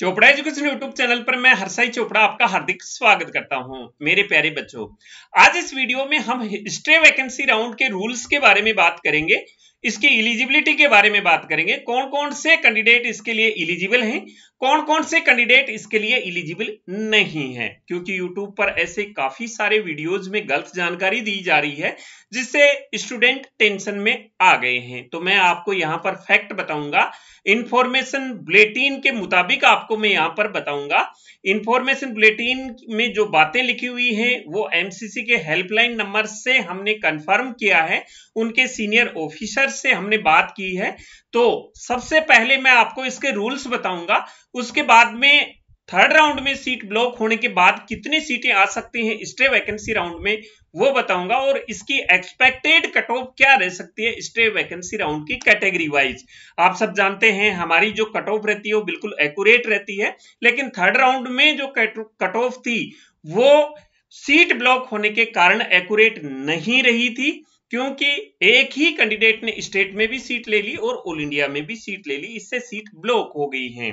Chopra education YouTube channel पर मैं हरसाई चोपड़ा आपका हार्दिक स्वागत करता हूं मेरे प्यारे बच्चों आज इस वीडियो में हम हिस्ट्री वैकेंसी राउंड के रूल्स के बारे में बात करेंगे इसकी इलिजिबिलिटी के बारे में बात करेंगे कौन कौन से कैंडिडेट इसके लिए इलिजिबल हैं कौन कौन से कैंडिडेट इसके लिए इलिजिबल नहीं है क्योंकि यूट्यूब पर ऐसे काफी सारे वीडियोज में गलत जानकारी दी जा रही है जिससे स्टूडेंट टेंशन में आ गए हैं तो मैं आपको यहां पर फैक्ट बताऊंगा इंफॉर्मेशन बुलेटिन के मुताबिक आपको मैं यहां पर बताऊंगा इंफॉर्मेशन बुलेटिन में जो बातें लिखी हुई हैं वो एमसीसी के हेल्पलाइन नंबर से हमने कंफर्म किया है उनके सीनियर ऑफिसर से हमने बात की है तो सबसे पहले मैं आपको इसके रूल्स बताऊंगा उसके बाद में थर्ड राउंड में सीट ब्लॉक होने के बाद कितनी सीटें आ सकती हैं स्टे वैकेंसी राउंड में वो बताऊंगा और इसकी एक्सपेक्टेड कट ऑफ क्या रह सकती है स्टे वैकेंसी राउंड की कैटेगरी वाइज आप सब जानते हैं हमारी जो कट ऑफ रहती है वो बिल्कुल एक्यूरेट रहती है लेकिन थर्ड राउंड में जो कट ऑफ थी वो सीट ब्लॉक होने के कारण एक्यूरेट नहीं रही थी क्योंकि एक ही कैंडिडेट ने स्टेट में भी सीट ले ली और ऑल इंडिया में भी सीट ले ली इससे सीट ब्लॉक हो गई है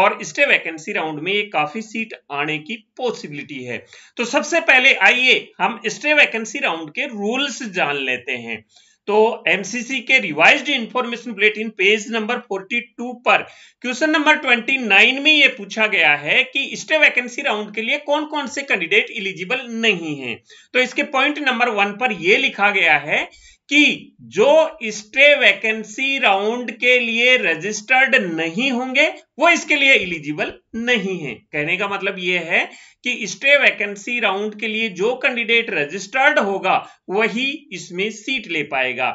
और स्टे वैकेंसी राउंड में ये काफी सीट आने की पॉसिबिलिटी है तो सबसे पहले आइए हम स्टे वैकेंसी राउंड के रूल्स जान लेते हैं तो एमसीसी के revise information bulletin page number 42 पर क्वेश्चन नंबर 29 में यह पूछा गया है कि स्टे वैकेंसी राउंड के लिए कौन कौन से कैंडिडेट इलिजिबल नहीं है तो इसके पॉइंट नंबर वन पर यह लिखा गया है कि जो स्टे वैकेंसी राउंड के लिए रजिस्टर्ड नहीं होंगे वो इसके लिए इलिजिबल नहीं है कहने का मतलब यह है कि स्टे वैकेंसी राउंड के लिए जो कैंडिडेट रजिस्टर्ड होगा वही इसमें सीट ले पाएगा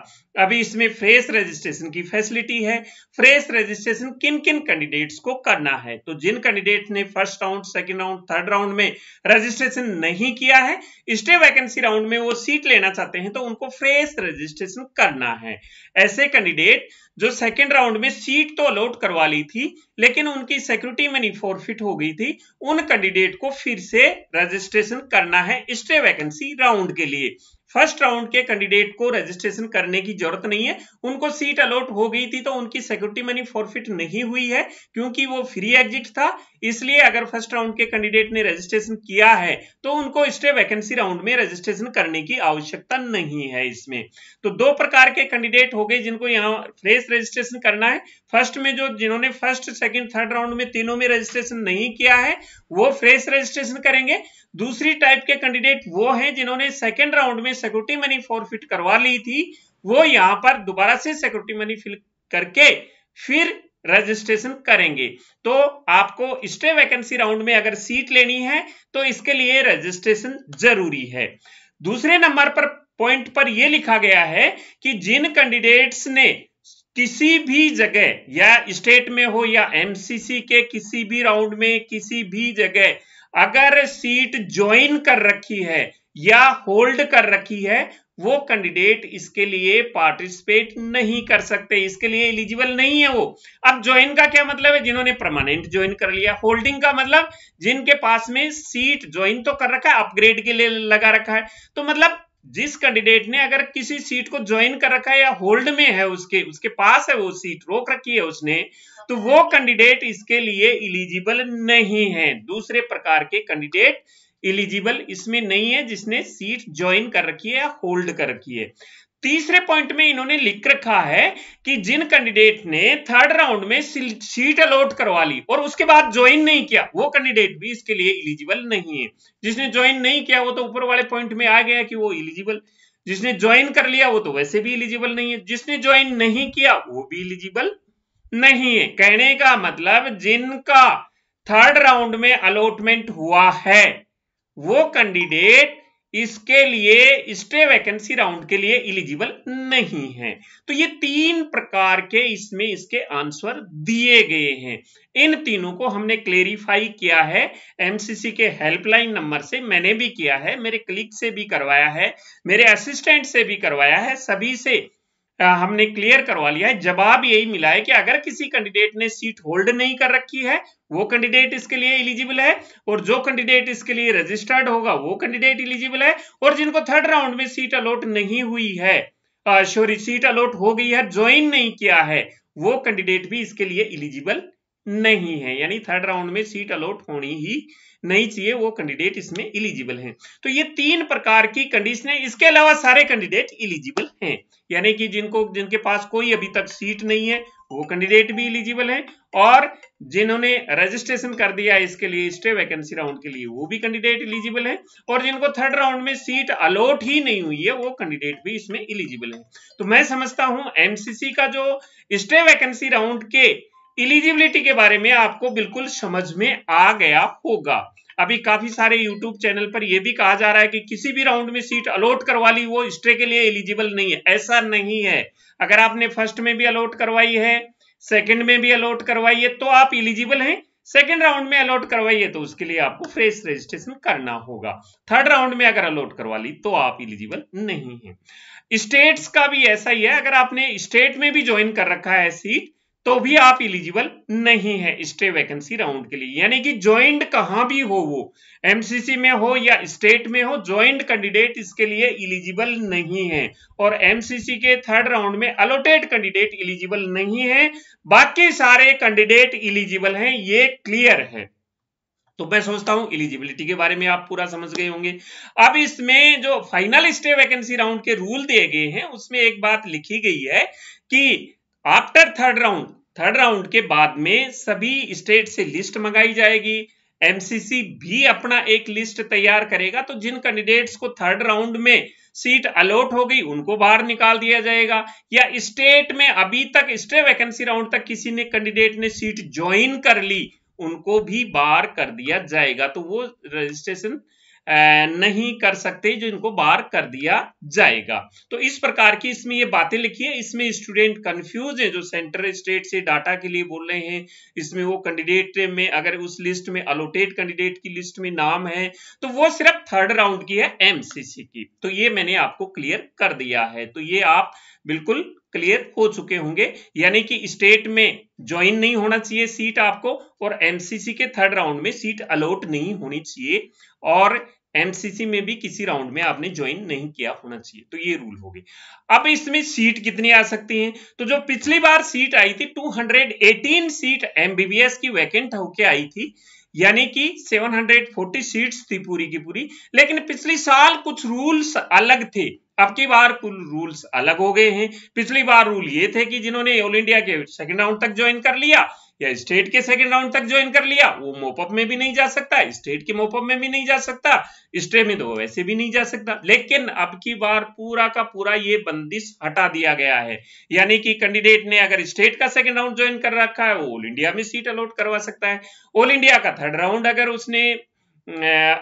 अभी इसमें फ्रेश रजिस्ट्रेशन की फैसिलिटी है फ्रेश रजिस्ट्रेशन किन किन कैंडिडेट्स को करना है तो जिन कैंडिडेट ने first round second round third round में रजिस्ट्रेशन नहीं किया है स्टे वैकेंसी राउंड में वो सीट लेना चाहते हैं तो उनको फ्रेश रजिस्ट्रेशन करना है ऐसे कैंडिडेट जो सेकेंड राउंड में सीट तो अलॉट करवा ली थी लेकिन उनकी सिक्योरिटी मनी फॉरफिट हो गई थी उन कैंडिडेट को फिर से रजिस्ट्रेशन करना है स्टे वैकेंसी राउंड के लिए फर्स्ट राउंड के कैंडिडेट को रजिस्ट्रेशन करने की जरूरत नहीं है उनको सीट अलॉट हो गई थी तो उनकी सिक्योरिटी मनी फॉरफिट नहीं हुई है क्योंकि वो फ्री एग्जिट था इसलिए अगर फर्स्ट राउंड के कैंडिडेट ने रजिस्ट्रेशन किया है तो उनको स्टे वैकेंसी राउंड में रजिस्ट्रेशन करने की आवश्यकता नहीं है इसमें तो दो प्रकार के कैंडिडेट हो गए जिनको यहाँ फ्रेश रजिस्ट्रेशन करना है फर्स्ट में जो जिन्होंने फर्स्ट सेकेंड थर्ड राउंड में तीनों में रजिस्ट्रेशन नहीं किया है वो फ्रेश रजिस्ट्रेशन करेंगे दूसरी टाइप के कैंडिडेट वो है जिन्होंने सेकेंड राउंड में सिक्योरिटी मनी फॉरफिट करवा ली थी वो यहां पर दोबारा से सिक्योरिटी मनी फिल करके फिर रजिस्ट्रेशन करेंगे तो आपको स्टे वैकेंसी राउंड में अगर सीट लेनी है तो इसके लिए रजिस्ट्रेशन जरूरी है दूसरे नंबर पर पॉइंट पर यह लिखा गया है कि जिन कैंडिडेट्स ने किसी भी जगह या स्टेट में हो या एमसीसी के किसी भी राउंड में किसी भी जगह अगर सीट ज्वाइन कर रखी है या होल्ड कर रखी है वो कैंडिडेट इसके लिए पार्टिसिपेट नहीं कर सकते इसके लिए एलिजिबल नहीं है वो अब ज्वाइन का क्या मतलब है जिन्होंने परमानेंट ज्वाइन कर लिया होल्डिंग का मतलब जिनके पास में सीट ज्वाइन तो कर रखा है अपग्रेड के लिए लगा रखा है तो मतलब जिस कैंडिडेट ने अगर किसी सीट को ज्वाइन कर रखा है या होल्ड में है उसके उसके पास है वो सीट रोक रखी है उसने तो वो कैंडिडेट इसके लिए इलिजिबल नहीं है दूसरे प्रकार के कैंडिडेट इलिजिबल इसमें नहीं है जिसने सीट ज्वाइन कर रखी है या होल्ड कर रखी है तीसरे पॉइंट में इन्होंने लिख रखा है कि जिन कैंडिडेट ने थर्ड राउंड में सीट अलॉट करवा ली और उसके बाद ज्वाइन नहीं किया वो कैंडिडेट भी इसके लिए इलिजिबल नहीं है जिसने ज्वाइन नहीं किया वो तो ऊपर वाले पॉइंट में आ गया कि वो इलिजिबल जिसने ज्वाइन कर लिया वो तो वैसे भी इलिजिबल नहीं है जिसने ज्वाइन नहीं किया वो भी इलिजिबल नहीं है कहने का मतलब जिनका थर्ड राउंड में अलॉटमेंट हुआ है वो कैंडिडेट इसके लिए स्टे वैकेंसी राउंड के लिए इलिजिबल नहीं है तो ये तीन प्रकार के इसमें इसके आंसर दिए गए हैं इन तीनों को हमने क्लेरिफाई किया है एमसीसी के हेल्पलाइन नंबर से मैंने भी किया है मेरे क्लिक से भी करवाया है मेरे असिस्टेंट से भी करवाया है सभी से हमने क्लियर करवा लिया है जवाब यही मिला है कि अगर किसी कैंडिडेट ने सीट होल्ड नहीं कर रखी है वो कैंडिडेट इसके लिए इलिजिबल है और जो कैंडिडेट इसके लिए रजिस्टर्ड होगा वो कैंडिडेट इलिजिबल है और जिनको थर्ड राउंड में सीट अलॉट नहीं हुई है सॉरी सीट अलॉट हो गई है ज्वाइन नहीं किया है वो कैंडिडेट भी इसके लिए इलिजिबल नहीं है यानी थर्ड राउंड में सीट अलॉट होनी ही नहीं चाहिए वो कैंडिडेट इसमें इलिजिबल हैं तो ये तीन प्रकार की कंडीशन है इसके अलावा सारे कैंडिडेट इलिजिबल हैं यानी कि जिनको जिनके पास कोई अभी तक सीट नहीं है वो कैंडिडेट भी इलिजिबल हैं और जिन्होंने रजिस्ट्रेशन कर दिया इसके लिए स्टे वैकेंसी राउंड के लिए वो भी कैंडिडेट इलिजिबल है और जिनको थर्ड राउंड में सीट अलॉट ही नहीं हुई है वो कैंडिडेट भी इसमें इलिजिबल है तो मैं समझता हूं एमसीसी का जो स्टे वैकेंसी राउंड के इलिजिबिलिटी के बारे में आपको बिल्कुल समझ में आ गया होगा अभी काफी सारे YouTube चैनल पर यह भी कहा जा रहा है कि किसी भी राउंड में सीट अलॉट करवा ली वो स्ट्रे के लिए एलिजिबल नहीं है ऐसा नहीं है अगर आपने फर्स्ट में भी अलॉट करवाई है सेकंड में भी अलॉट करवाई है तो आप इलिजिबल हैं सेकेंड राउंड में अलॉट करवाइए तो उसके लिए आपको फ्रेश रजिस्ट्रेशन करना होगा थर्ड राउंड में अगर अलॉट करवा ली तो आप इलिजिबल नहीं है स्टेट्स का भी ऐसा ही है अगर आपने स्टेट में भी ज्वाइन कर रखा है सीट तो भी आप इलिजिबल नहीं है स्टे वैकेंसी राउंड के लिए यानी कि ज्वाइंट कहां भी हो वो एमसीसी में हो या स्टेट में हो ज्वाइंट कैंडिडेट इसके लिए इलिजिबल नहीं है और एमसीसी के थर्ड राउंड में अलोटेड कैंडिडेट इलिजिबल नहीं है बाकी सारे कैंडिडेट इलिजिबल हैं ये क्लियर है तो मैं सोचता हूं इलिजिबिलिटी के बारे में आप पूरा समझ गए होंगे अब इसमें जो फाइनल स्टे वैकेंसी राउंड के रूल दिए गए हैं उसमें एक बात लिखी गई है कि after third round third round के बाद में सभी स्टेट से लिस्ट मंगाई जाएगी एमसीसी भी अपना एक लिस्ट तैयार करेगा तो जिन कैंडिडेट्स को थर्ड राउंड में सीट अलॉट हो गई उनको बाहर निकाल दिया जाएगा या स्टेट में अभी तक स्टे वैकेंसी राउंड तक किसी ने कैंडिडेट ने सीट ज्वाइन कर ली उनको भी बाहर कर दिया जाएगा तो वो रजिस्ट्रेशन नहीं कर सकते जो इनको बाहर कर दिया जाएगा तो इस प्रकार की इसमें ये बातें लिखी है इसमें स्टूडेंट कंफ्यूज है जो सेंट्रल स्टेट से डाटा के लिए बोल रहे हैं इसमें वो कैंडिडेट में अगर उस लिस्ट में अलोटेड कैंडिडेट की लिस्ट में नाम है तो वो सिर्फ थर्ड राउंड की है एमसीसी की तो ये मैंने आपको क्लियर कर दिया है तो ये आप बिल्कुल क्लियर हो चुके होंगे यानी कि स्टेट में ज्वाइन नहीं होना चाहिए सीट आपको और एमसीसी के थर्ड राउंड में सीट अलॉट नहीं होनी चाहिए और एमसीसी में भी किसी राउंड में आपने ज्वाइन नहीं किया होना चाहिए तो ये रूल हो गए अब इसमें सीट कितनी आ सकती हैं तो जो पिछली बार सीट आई थी 218 सीट एमबीबीएस की वैकेंट होके आई थी यानी कि 740 सीट्स थी पूरी की पूरी लेकिन पिछली साल कुछ रूल्स अलग थे अब की बार कुल रूल्स अलग हो गए हैं पिछली बार रूल ये थे कि जिन्होंने ऑल इंडिया के सेकंड राउंड तक ज्वाइन कर लिया या स्टेट के सेकंड राउंड तक ज्वाइन कर लिया वो मोपअप में भी नहीं जा सकता स्टेट के मोपअप में भी नहीं जा सकता स्टे में तो वैसे भी नहीं जा सकता लेकिन अब की बार पूरा का पूरा ये बंदिश हटा दिया गया है यानी कि कैंडिडेट ने अगर स्टेट का सेकंड राउंड ज्वाइन कर रखा है वो ऑल इंडिया में सीट अलॉट करवा सकता है ऑल इंडिया का थर्ड राउंड अगर उसने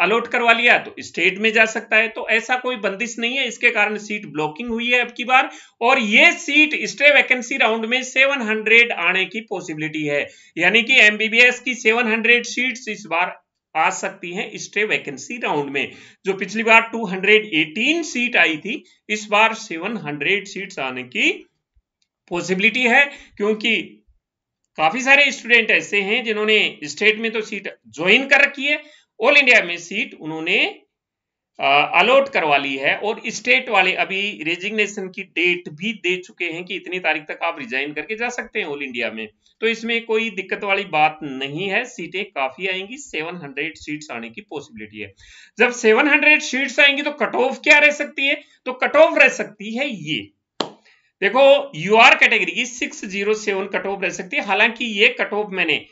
अलॉट करवा लिया तो स्टेट में जा सकता है तो ऐसा कोई बंदिश नहीं है इसके कारण सीट ब्लॉकिंग हुई है अब की बार और ये सीट स्टे वैकेंसी राउंड में 700 आने की पॉसिबिलिटी है यानी कि एमबीबीएस की 700 सीट्स इस बार आ सकती हैं स्टे वैकेंसी राउंड में जो पिछली बार 218 सीट आई थी इस बार 700 सीट्स आने की पॉसिबिलिटी है क्योंकि काफी सारे स्टूडेंट ऐसे हैं जिन्होंने स्टेट में तो सीट ज्वाइन कर रखी है ऑल इंडिया में सीट उन्होंने अलॉट करवा ली है और स्टेट वाले अभी रेजिग्नेशन की डेट भी दे चुके हैं कि इतनी तारीख तक आप रिजाइन करके जा सकते हैं ऑल इंडिया में तो इसमें कोई दिक्कत वाली बात नहीं है सीटें काफी आएंगी 700 सीट्स आने की पॉसिबिलिटी है जब 700 सीट्स आएंगी तो कट ऑफ क्या रह सकती है तो कट ऑफ रह सकती है ये देखो यू आर कैटेगरी की six zero seven cut off रह सकती है हालांकि ये कट ऑफ मैंने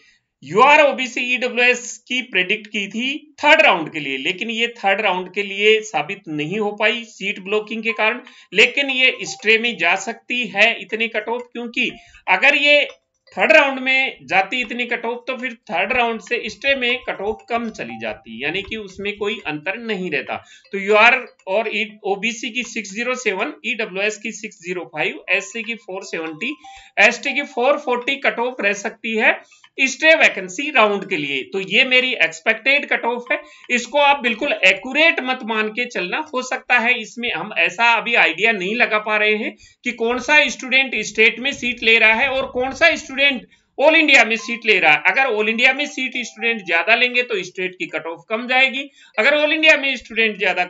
यू आर ओबीसी ईडब्ल्यू की प्रेडिक्ट की थी थर्ड राउंड के लिए लेकिन ये थर्ड राउंड के लिए साबित नहीं हो पाई सीट ब्लॉकिंग के कारण लेकिन ये स्ट्रे में जा सकती है इतनी कट ऑफ क्योंकि अगर ये थर्ड राउंड में जाती इतनी कट ऑफ तो फिर थर्ड राउंड से स्ट्रे में कट ऑफ कम चली जाती यानी कि उसमें कोई अंतर नहीं रहता तो यू आर और ओबीसी e, की 607 एस e की 605 सी की 470 एसटी की 440 कट ऑफ रह सकती है स्टे वैकेंसी राउंड के लिए तो ये मेरी एक्सपेक्टेड कट ऑफ है इसको आप बिल्कुल एक्यूरेट मत मान के चलना हो सकता है इसमें हम ऐसा अभी आइडिया नहीं लगा पा रहे हैं कि कौन सा स्टूडेंट स्टेट में सीट ले रहा है और कौन सा स्टूडेंट ऑल इंडिया में सीट ले रहा है अगर ऑल इंडिया में सीट स्टूडेंट ज्यादा लेंगे तो स्टेट की कट ऑफ कम जाएगी अगर ऑल इंडिया में स्टूडेंट ज्यादा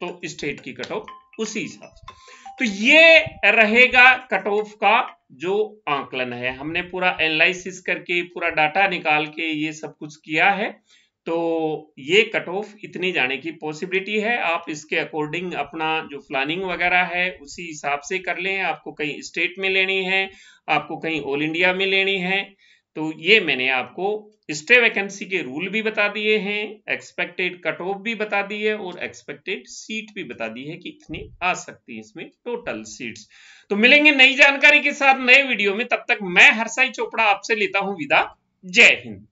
तो स्टेट की कट ऑफ उसी हिसाब से तो ये रहेगा कट ऑफ का जो आंकलन है हमने पूरा एनालिसिस करके पूरा डाटा निकाल के ये सब कुछ किया है तो ये कट ऑफ इतनी जाने की पॉसिबिलिटी है आप इसके अकॉर्डिंग अपना जो प्लानिंग वगैरह है उसी हिसाब से कर लें आपको कहीं स्टेट में लेनी है आपको कहीं ऑल इंडिया में लेनी है तो ये मैंने आपको स्टे वैकेंसी के रूल भी बता दिए हैं एक्सपेक्टेड कट ऑफ भी बता दी है और एक्सपेक्टेड सीट भी बता दी है कि इतनी आ सकती है इसमें टोटल सीट्स तो मिलेंगे नई जानकारी के साथ नए वीडियो में तब तक मैं हरसाई चोपड़ा आपसे लेता हूं विदा जय हिंद